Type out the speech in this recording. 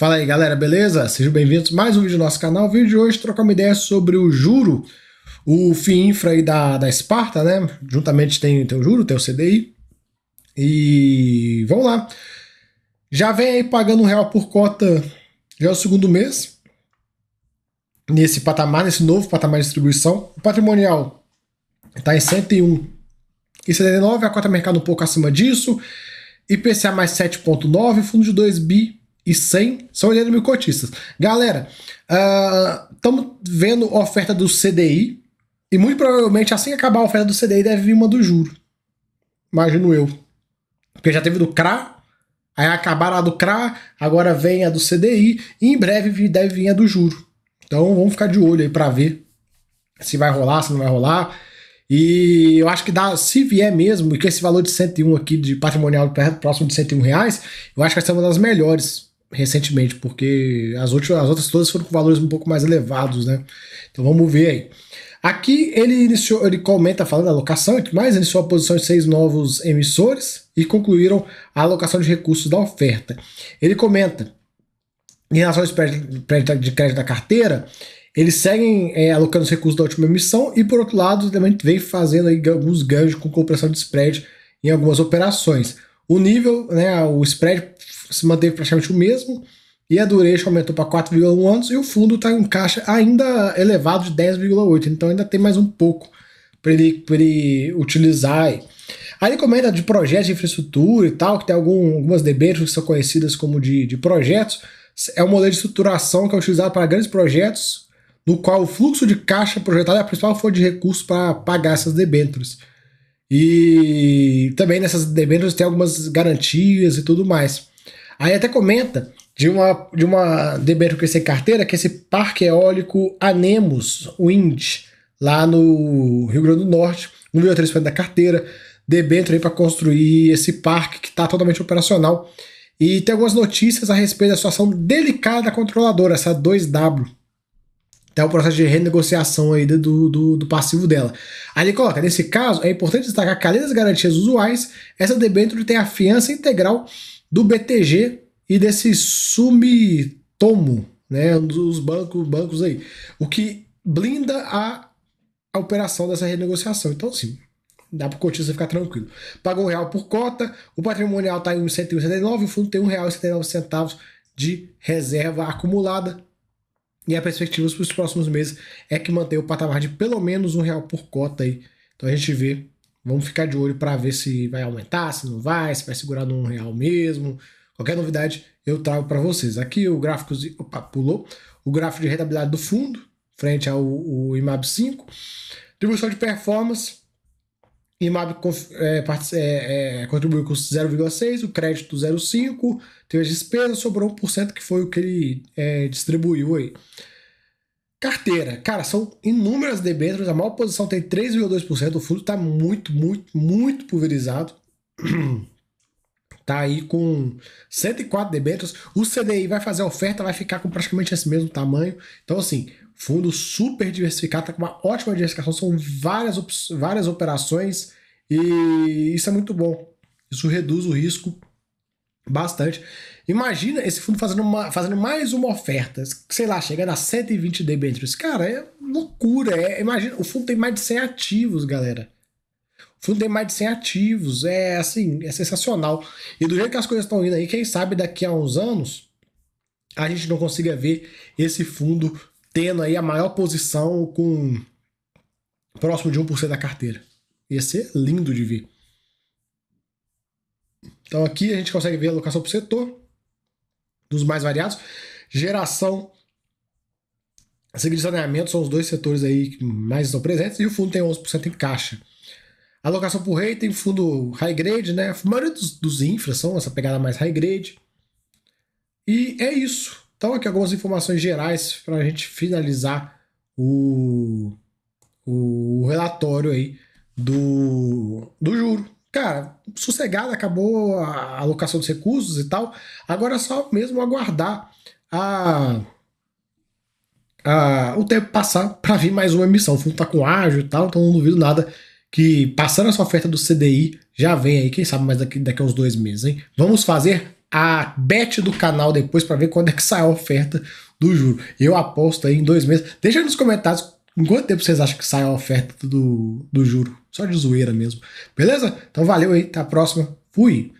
Fala aí galera, beleza? Sejam bem-vindos a mais um vídeo do nosso canal. O vídeo de hoje trocar uma ideia sobre o juro, o FII Infra aí da, da Esparta, né? Juntamente tem, tem o juro, tem o CDI. E vamos lá. Já vem aí pagando um real por cota já é o segundo mês. Nesse patamar, nesse novo patamar de distribuição. O patrimonial está em 101,79, a cota mercado um pouco acima disso. IPCA mais 7,9, fundo de 2 bi e 100 são 80 mil cotistas. Galera, estamos ah, uh, vendo oferta do CDI e muito provavelmente assim que acabar a oferta do CDI deve vir uma do juro. Imagino eu. Porque já teve do CRA, aí acabaram a do CRA, agora vem a do CDI e em breve deve vir a do juro. Então vamos ficar de olho aí para ver se vai rolar, se não vai rolar. E eu acho que dá, se vier mesmo, e que esse valor de 101 aqui de patrimonial próximo de 101 reais, eu acho que vai ser uma das melhores recentemente, porque as outras, as outras todas foram com valores um pouco mais elevados, né? Então vamos ver aí. Aqui ele iniciou, ele comenta falando da alocação e tudo mais, iniciou a posição de seis novos emissores e concluíram a alocação de recursos da oferta. Ele comenta, em relação ao spread de crédito da carteira, eles seguem é, alocando os recursos da última emissão e, por outro lado, também vem fazendo aí alguns ganhos com compressão de spread em algumas operações. O nível, né, o spread se manteve praticamente o mesmo e a duration aumentou para 4,1 anos e o fundo está em caixa ainda elevado de 10,8, então ainda tem mais um pouco para ele, ele utilizar. Aí. aí ele comenta de projetos de infraestrutura e tal, que tem algum, algumas debêntures que são conhecidas como de, de projetos. É um modelo de estruturação que é utilizado para grandes projetos, no qual o fluxo de caixa projetado é a principal fonte de recursos para pagar essas debêntures. E também nessas debêntures tem algumas garantias e tudo mais. Aí até comenta de uma, de uma debênture que é carteira, que é esse parque eólico Anemos Wind, lá no Rio Grande do Norte, no meu da carteira, debênture para construir esse parque que está totalmente operacional. E tem algumas notícias a respeito da situação delicada da controladora, essa 2W, até tá o processo de renegociação aí do, do, do passivo dela. Aí ele coloca, nesse caso, é importante destacar que além das garantias usuais, essa debênture tem a fiança integral do BTG e desse sumitomo, né, dos bancos, bancos aí, o que blinda a, a operação dessa renegociação. Então, sim, dá para o cotista ficar tranquilo. Pagou um real por cota, o patrimonial está em 1,79, o fundo tem R$ 1,79 de reserva acumulada, e a perspectiva para os próximos meses é que manter o patamar de pelo menos um real por cota aí. Então a gente vê, vamos ficar de olho para ver se vai aumentar, se não vai, se vai segurar no um real mesmo. Qualquer novidade eu trago para vocês. Aqui o gráfico, opa, pulou, o gráfico de rentabilidade do fundo frente ao IMAB 5. Distribuição de performance, IMAB é, é, é, contribuiu com 0,6%, o crédito 0,5%, teve as despesas, sobrou 1%, que foi o que ele é, distribuiu aí. Carteira, cara, são inúmeras debêntures, a maior posição tem 3,2%, o fundo está muito, muito, muito pulverizado. tá aí com 104 debêntures, o CDI vai fazer oferta, vai ficar com praticamente esse mesmo tamanho. Então, assim, fundo super diversificado, tá com uma ótima diversificação, são várias, várias operações e isso é muito bom. Isso reduz o risco bastante. Imagina esse fundo fazendo, uma, fazendo mais uma oferta, sei lá, chegando a 120 debêntures. Cara, é loucura. É, imagina, o fundo tem mais de 100 ativos, galera. O fundo tem mais de 100 ativos. É assim, é sensacional. E do jeito que as coisas estão indo aí, quem sabe daqui a uns anos a gente não consiga ver esse fundo tendo aí a maior posição com próximo de 1% da carteira. Ia ser lindo de ver. Então aqui a gente consegue ver a alocação por setor dos mais variados. Geração de saneamento são os dois setores aí que mais estão presentes e o fundo tem 11% em caixa. Alocação por rei tem fundo high grade, né? A maioria dos, dos infra são essa pegada mais high grade. E é isso. Então, aqui algumas informações gerais para a gente finalizar o, o relatório aí do, do juro. Cara, sossegado, acabou a alocação dos recursos e tal. Agora é só mesmo aguardar a, a, o tempo passar para vir mais uma emissão. O fundo está com ágio e tal, então não duvido nada que passando essa oferta do CDI já vem aí, quem sabe mais daqui, daqui a uns dois meses, hein? Vamos fazer a bet do canal depois para ver quando é que sai a oferta do juro. Eu aposto aí em dois meses. Deixa nos comentários em quanto tempo vocês acham que sai a oferta do, do juro. Só de zoeira mesmo. Beleza? Então valeu aí, até a próxima. Fui!